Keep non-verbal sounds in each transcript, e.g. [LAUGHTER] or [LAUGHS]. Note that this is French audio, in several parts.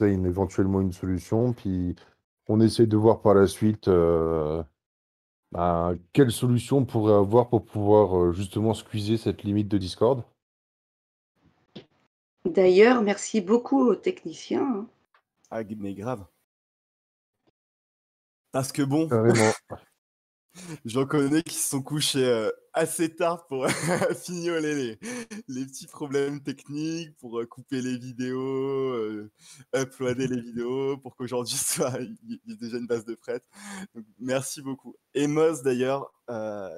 une éventuellement une solution, puis on essaie de voir par la suite euh, ben, quelle solution on pourrait avoir pour pouvoir euh, justement squeezer cette limite de Discord. D'ailleurs, merci beaucoup aux techniciens. Hein. Ah, mais grave. Parce que bon, [LAUGHS] j'en connais qui se sont couchés euh, assez tard pour [LAUGHS] fignoler les, petits problèmes techniques, pour euh, couper les vidéos, euh, uploader les vidéos, pour qu'aujourd'hui [LAUGHS] soit il y ait déjà une base de prête. merci beaucoup. Emos d'ailleurs euh,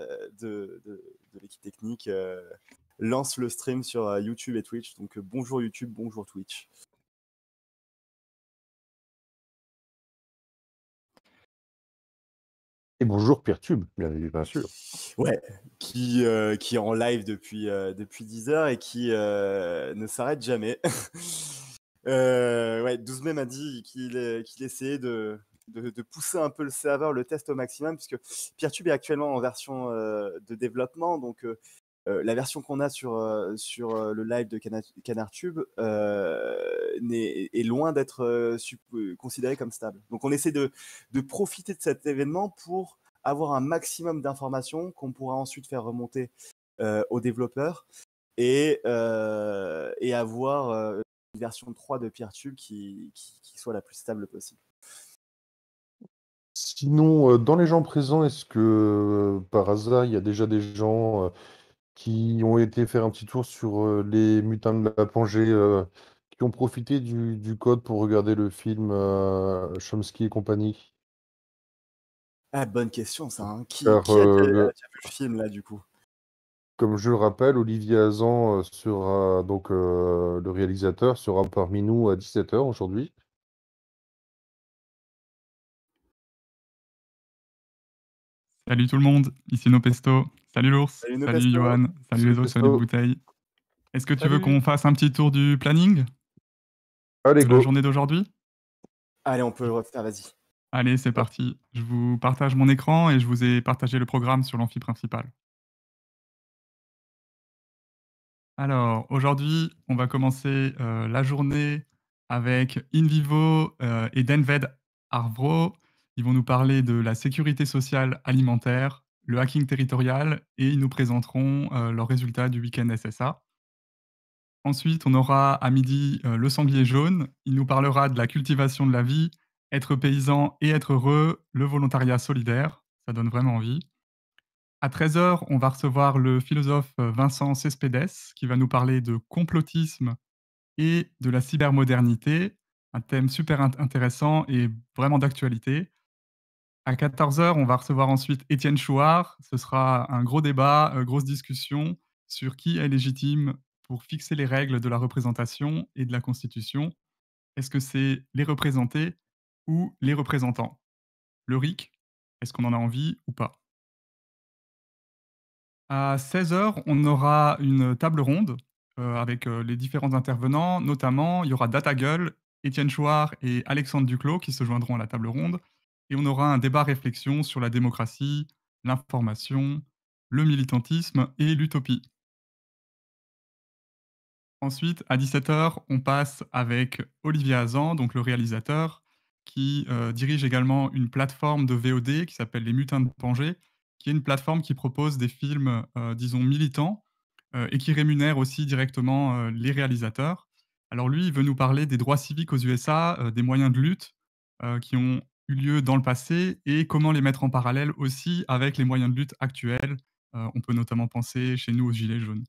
de, l'équipe technique lance le stream sur YouTube et Twitch. Donc bonjour YouTube, bonjour Twitch. bonjour Pierre-Tube, bien sûr. Ouais, qui, euh, qui est en live depuis, euh, depuis 10 heures et qui euh, ne s'arrête jamais. [LAUGHS] ouais, 12 m'a dit qu'il essayait de, de, pousser un peu le serveur, le test au maximum, puisque pierre est actuellement en version de développement. Donc, euh, la version qu'on a sur, euh, sur euh, le live de Canartube est, est, loin d'être considérée comme stable. Donc on essaie de, profiter de cet événement pour avoir un maximum d'informations qu'on pourra ensuite faire remonter aux développeurs et, et avoir une version 3 de Pierre Tube qui, qui soit la plus stable possible. Sinon, dans les gens présents, est-ce que par hasard, il y a déjà des gens qui ont été faire un petit tour sur euh, les mutins de la Pangée, euh, qui ont profité du, code pour regarder le film euh, Chomsky et compagnie. Ah, bonne question, ça. Hein. Qui, a, vu le film, là, du coup Comme je le rappelle, Olivier Azan sera, donc, le réalisateur, sera parmi nous à 17h aujourd'hui. Salut tout le monde, ici Nopesto. Salut l'ours, salut, salut Johan, salut, les autres, salut Bouteille. Est-ce que tu veux qu'on fasse un petit tour du planning Allez, la journée d'aujourd'hui Allez, on peut le refaire, vas-y. Allez, c'est parti. Je vous partage mon écran et je vous ai partagé le programme sur l'amphi principal. Alors, aujourd'hui, on va commencer euh, la journée avec InVivo euh, et Denved Arvro ils vont nous parler de la sécurité sociale alimentaire, le hacking territorial et ils nous présenteront euh, leurs résultats du week-end SSA. Ensuite, on aura à midi euh, le sanglier jaune. Il nous parlera de la cultivation de la vie, être paysan et être heureux, le volontariat solidaire. Ça donne vraiment envie. À 13h, on va recevoir le philosophe euh, Vincent Cespedes qui va nous parler de complotisme et de la cybermodernité, un thème super intéressant et vraiment d'actualité. À 14h, on va recevoir ensuite Étienne Chouard. Ce sera un gros débat, euh, grosse discussion sur qui est légitime pour fixer les règles de la représentation et de la Constitution. Est-ce que c'est les représentés ou les représentants Le RIC, est-ce qu'on en a envie ou pas À 16h, on aura une table ronde euh, avec euh, les différents intervenants. Notamment, il y aura DataGull, Étienne Chouard et Alexandre Duclos qui se joindront à la table ronde et on aura un débat réflexion sur la démocratie, l'information, le militantisme et l'utopie. Ensuite, à 17h, on passe avec Olivier Hazan, donc le réalisateur, qui euh, dirige également une plateforme de VOD qui s'appelle Les Mutins de Pangée, qui est une plateforme qui propose des films, euh, disons, militants, euh, et qui rémunère aussi directement les réalisateurs. Alors lui, il veut nous parler des droits civiques aux USA, des moyens de lutte qui ont eu lieu dans le passé et comment les mettre en parallèle aussi avec les moyens de lutte actuels. Euh, on peut notamment penser chez nous aux Gilets jaunes.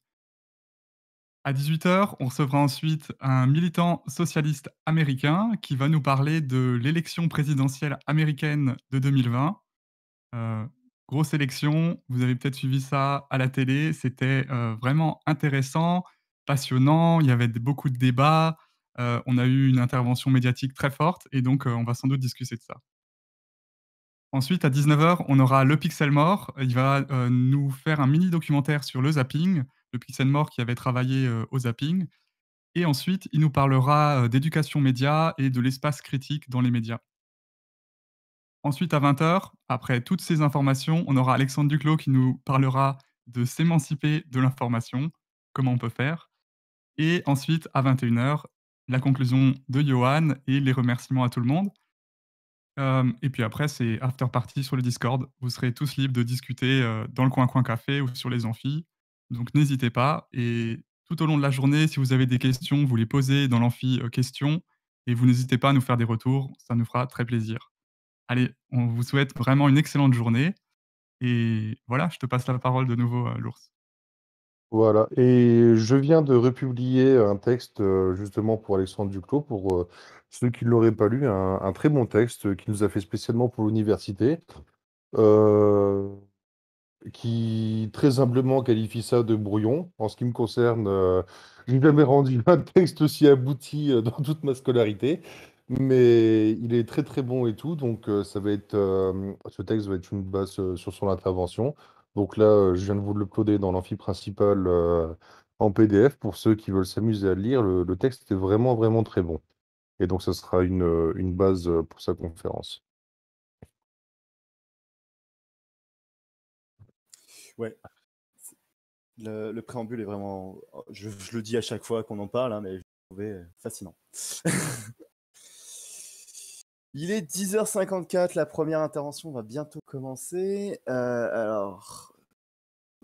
À 18h, on recevra ensuite un militant socialiste américain qui va nous parler de l'élection présidentielle américaine de 2020. Euh, grosse élection, vous avez peut-être suivi ça à la télé, c'était euh, vraiment intéressant, passionnant, il y avait beaucoup de débats, on a eu une intervention médiatique très forte et donc on va sans doute discuter de ça. Ensuite, à 19h, on aura le Pixel Mort. Il va euh, nous faire un mini documentaire sur le zapping, le Pixel Mort qui avait travaillé euh, au zapping. Et ensuite, il nous parlera euh, d'éducation média et de l'espace critique dans les médias. Ensuite, à 20h, après toutes ces informations, on aura Alexandre Duclos qui nous parlera de s'émanciper de l'information, comment on peut faire. Et ensuite, à 21h, la conclusion de Johan et les remerciements à tout le monde et puis après, c'est after party sur le Discord. Vous serez tous libres de discuter dans le coin coin café ou sur les amphis. Donc n'hésitez pas. Et tout au long de la journée, si vous avez des questions, vous les posez dans l'amphi question, questions. Et vous n'hésitez pas à nous faire des retours. Ça nous fera très plaisir. Allez, on vous souhaite vraiment une excellente journée. Et voilà, je te passe la parole de nouveau, euh, l'ours. Voilà, et je viens de republier un texte euh, justement pour Alexandre Duclos, pour euh, ceux qui ne l'auraient pas lu, un, très bon texte qui nous a fait spécialement pour l'université, euh, qui très humblement qualifie ça de brouillon. En ce qui me concerne, je n'ai jamais rendu un texte aussi abouti dans toute ma scolarité, mais il est très très bon et tout, donc ça va être, ce texte va être une base sur son intervention. Donc là, euh, je viens de vous le l'uploader dans l'amphi principal euh, en PDF pour ceux qui veulent s'amuser à le lire. Le, texte est vraiment, vraiment très bon. Et donc, ça sera une, euh, une base pour sa conférence. Ouais. Le, préambule est vraiment. Je, le dis à chaque fois qu'on en parle, hein, mais je l'ai trouvé fascinant. [LAUGHS] Il est 10h54, la première intervention va bientôt commencer. Euh, alors,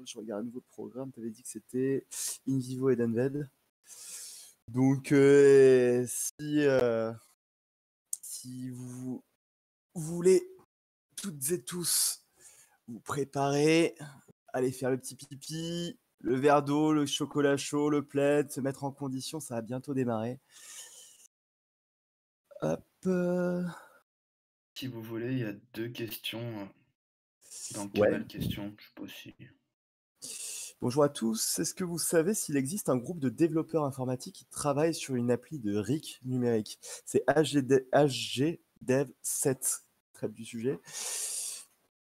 je regarde un nouveau programme, tu avais dit que c'était Vivo et Danved. Donc, euh, si, euh, si vous, voulez toutes et tous vous préparer, aller faire le petit pipi, le verre d'eau, le chocolat chaud, le plaid, se mettre en condition, ça va bientôt démarrer. Hop. Bah. Si vous voulez, il y a deux questions hein, question, je Bonjour à tous. Est-ce que vous savez s'il existe un groupe de développeurs informatiques qui travaillent sur une appli de RIC numérique C'est HGDev7, traite du sujet.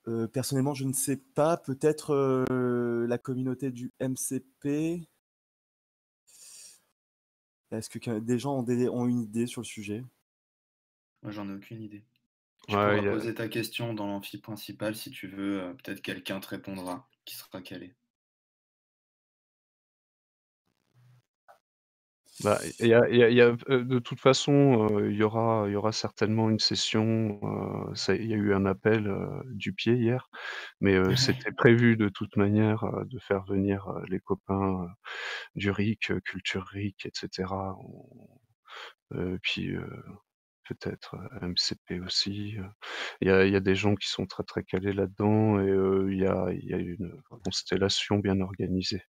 Euh, personnellement, je ne sais pas. Peut-être euh, la communauté du MCP. Est-ce que des gens ont une idée sur le sujet moi, j'en ai aucune idée. Je ouais, poser ta question dans l'amphi principal si tu veux. Euh, peut-être quelqu'un te répondra qui sera calé. de toute façon, euh, il y, aura, y aura certainement une session. Euh, il y a eu un appel du pied hier, mais [LAUGHS] c'était prévu de toute manière de faire venir les copains du RIC, Culture RIC, etc. puis peut-être, euh, MCP aussi, euh. il y a des gens qui sont très, très calés là-dedans et euh, il y a une constellation bien organisée.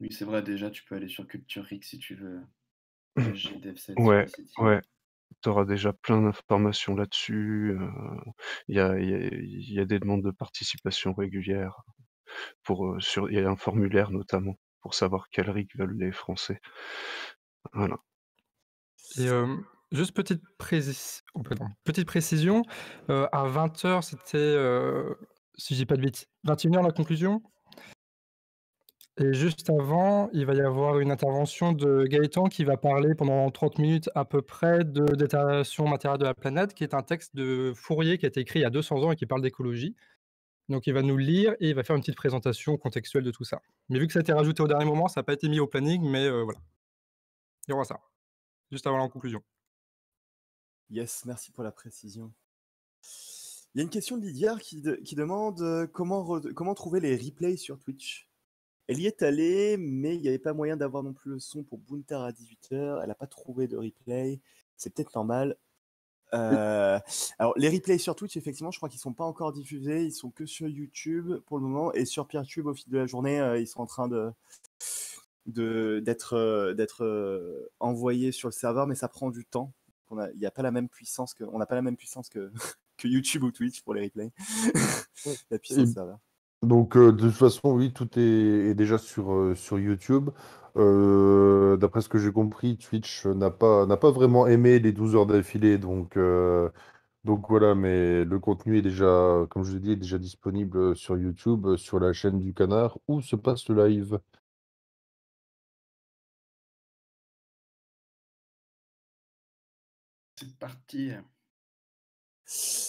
Oui, c'est vrai, déjà, tu peux aller sur Culture RIC si tu veux, mmh. Ouais, ouais, tu auras déjà plein d'informations là-dessus, il y a des demandes de participation régulières pour, il y a un formulaire notamment pour savoir quel RIC veulent les Français. Voilà. Et Juste petite, oh, petite précision, euh, à 20h, c'était, euh, si je pas de bêtises, 21h la conclusion. Et juste avant, il va y avoir une intervention de Gaëtan qui va parler pendant 30 minutes à peu près de détérioration matérielle de la planète, qui est un texte de Fourier qui a été écrit il y a 200 ans et qui parle d'écologie. Donc il va nous lire et il va faire une petite présentation contextuelle de tout ça. Mais vu que ça a été rajouté au dernier moment, ça n'a pas été mis au planning, mais euh, voilà. Il y aura ça, juste avant la conclusion. Yes, merci pour la précision. Il y a une question de Lydia qui, demande euh, comment, comment trouver les replays sur Twitch. Elle y est allée, mais il n'y avait pas moyen d'avoir non plus le son pour Buntar à 18h. Elle n'a pas trouvé de replay. C'est peut-être normal. Euh, alors, les replays sur Twitch, effectivement, je crois qu'ils ne sont pas encore diffusés. Ils sont que sur YouTube pour le moment. Et sur PeerTube, au fil de la journée, euh, ils sont en train de d'être d'être envoyés sur le serveur, mais ça prend du temps qu'on a, a pas la même puissance que, on n'a pas la même puissance que, [LAUGHS] que YouTube ou Twitch pour les replays. [LAUGHS] Donc euh, de toute façon, oui, tout est, déjà sur, euh, sur YouTube. Euh, d'après ce que j'ai compris, Twitch n'a pas, n'a pas vraiment aimé les 12 heures d'affilée, donc. Donc voilà, mais le contenu est déjà, comme je l'ai dit, est déjà disponible sur YouTube, sur la chaîne du canard, où se passe le live.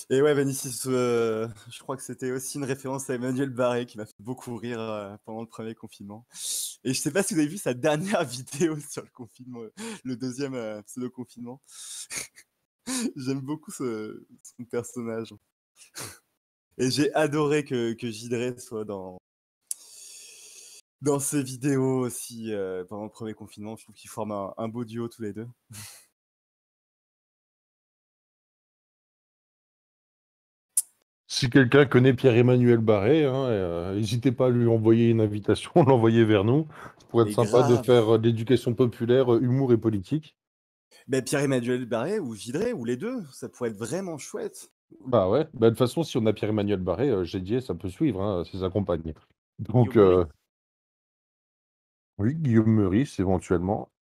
Et ouais, ben ici euh, je crois que c'était aussi une référence à Emmanuel Barré qui m'a fait beaucoup rire euh, pendant le premier confinement. Et je sais pas si vous avez vu sa dernière [LAUGHS] vidéo sur le confinement, euh, le deuxième pseudo-confinement. [LAUGHS] J'aime beaucoup ce, son personnage. Et j'ai adoré que, que soit dans, dans ses vidéos aussi pendant le premier confinement. Je trouve qu'ils forment un beau duo tous les deux. [LAUGHS] si quelqu'un connaît Pierre-Emmanuel Barré, hein, euh, n'hésitez pas à lui envoyer une invitation, [LAUGHS] l'envoyer vers nous. Ça pourrait être sympa de faire euh, l'éducation populaire, euh, humour et politique. Ben Pierre-Emmanuel Barré ou Vidré, ou les deux, ça pourrait être vraiment chouette. Bah ouais, bah, de toute façon, si on a Pierre-Emmanuel Barré, Gédier, ça peut suivre, c'est hein, ses accompagnés. Donc, oui, Guillaume Meurice éventuellement.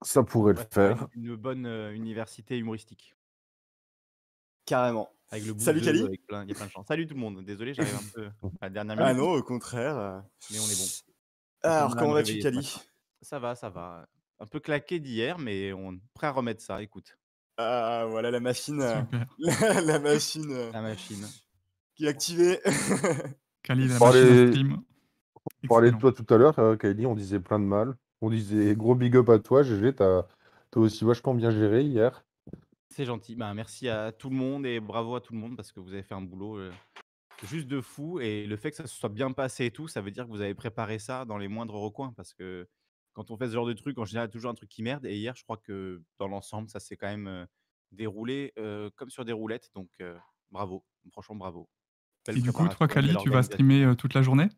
Ça pourrait le faire. Une bonne université humoristique. Carrément. Avec le Salut Cali. y a de Salut tout le monde. Désolé, j'arrive un peu [LAUGHS] à la dernière ah minute. Ah non, au contraire. Euh, mais on est bon. Ah, alors, comment vas-tu, Cali Ça va, ça va. Un peu claqué d'hier, mais on est prêt à remettre ça. Écoute. Ah, voilà la machine. Euh, [LAUGHS] la, machine. Euh, la machine. Qui est activée. Cali, [LAUGHS] la machine On parlait de toi tout à l'heure, Kali, on disait plein de mal. On disait gros big up à toi, GG, t'as as aussi vachement bien géré hier. C'est gentil. Ben, merci à tout le monde et bravo à tout le monde parce que vous avez fait un boulot juste de fou. Et le fait que ça se soit bien passé et tout, ça veut dire que vous avez préparé ça dans les moindres recoins parce que quand on fait ce genre de truc, en général, il y a toujours un truc qui merde. Et hier, je crois que dans l'ensemble, ça s'est quand même déroulé comme sur des roulettes. Donc, bravo. Franchement, bravo. et du coup, toi, Kali, tu vas streamer toute la journée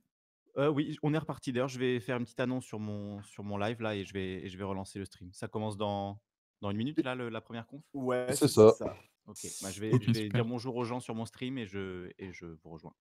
oui, on est reparti. D'ailleurs, je vais faire une petite annonce sur mon, sur mon live là et je vais, et je vais relancer le stream. Ça commence dans dans une minute, là, le, la première conf Ouais, c'est ça. Ok, bah, je vais, je vais dire bonjour aux gens sur mon stream et je, et je vous rejoins.